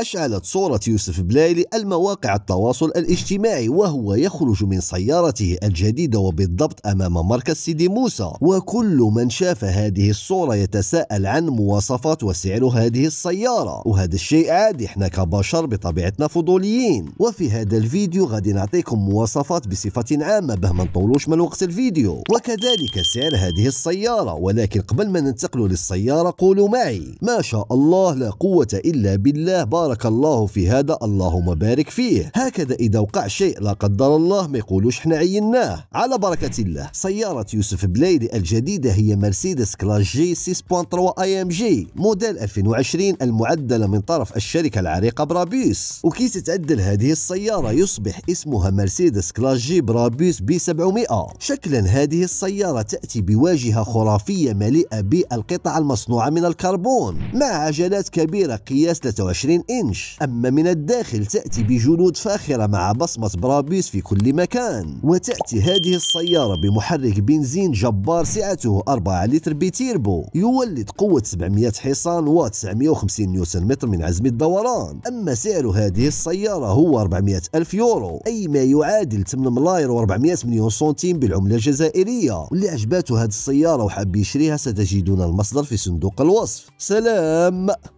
أشعلت صورة يوسف بلايلي المواقع التواصل الاجتماعي وهو يخرج من سيارته الجديدة وبالضبط أمام مركز سيدي موسى وكل من شاف هذه الصورة يتساءل عن مواصفات وسعر هذه السيارة وهذا الشيء عادي احنا كبشر بطبيعتنا فضوليين وفي هذا الفيديو غادي نعطيكم مواصفات بصفة عامة به ما نطولوش من وقت الفيديو وكذلك سعر هذه السيارة ولكن قبل ما ننتقلوا للسيارة قولوا معي ما شاء الله لا قوة إلا بالله بارك بارك الله في هذا اللهم بارك فيه هكذا إذا وقع شيء لا قدر الله ما يقولوش حنا عيناه على بركة الله سيارة يوسف بلايدي الجديدة هي مرسيدس كلاس جي 6.3 اي ام جي موديل 2020 المعدلة من طرف الشركة العريقة برابيس وكي تتعدل هذه السيارة يصبح اسمها مرسيدس كلاس جي برابيس بي 700 شكلا هذه السيارة تأتي بواجهة خرافية مليئة بالقطع المصنوعة من الكربون مع عجلات كبيرة قياس 23 الرينش أما من الداخل تأتي بجنود فاخرة مع بصمة برابيس في كل مكان وتأتي هذه السيارة بمحرك بنزين جبار سعته 4 لتر بتيربو يولد قوة 700 حصان و 950 نيوتن متر من عزم الدوران أما سعر هذه السيارة هو 400 ألف يورو أي ما يعادل 8 ملاير و400 مليون سنتيم بالعملة الجزائرية واللي عجباته هذه السيارة وحاب يشريها ستجدون المصدر في صندوق الوصف سلام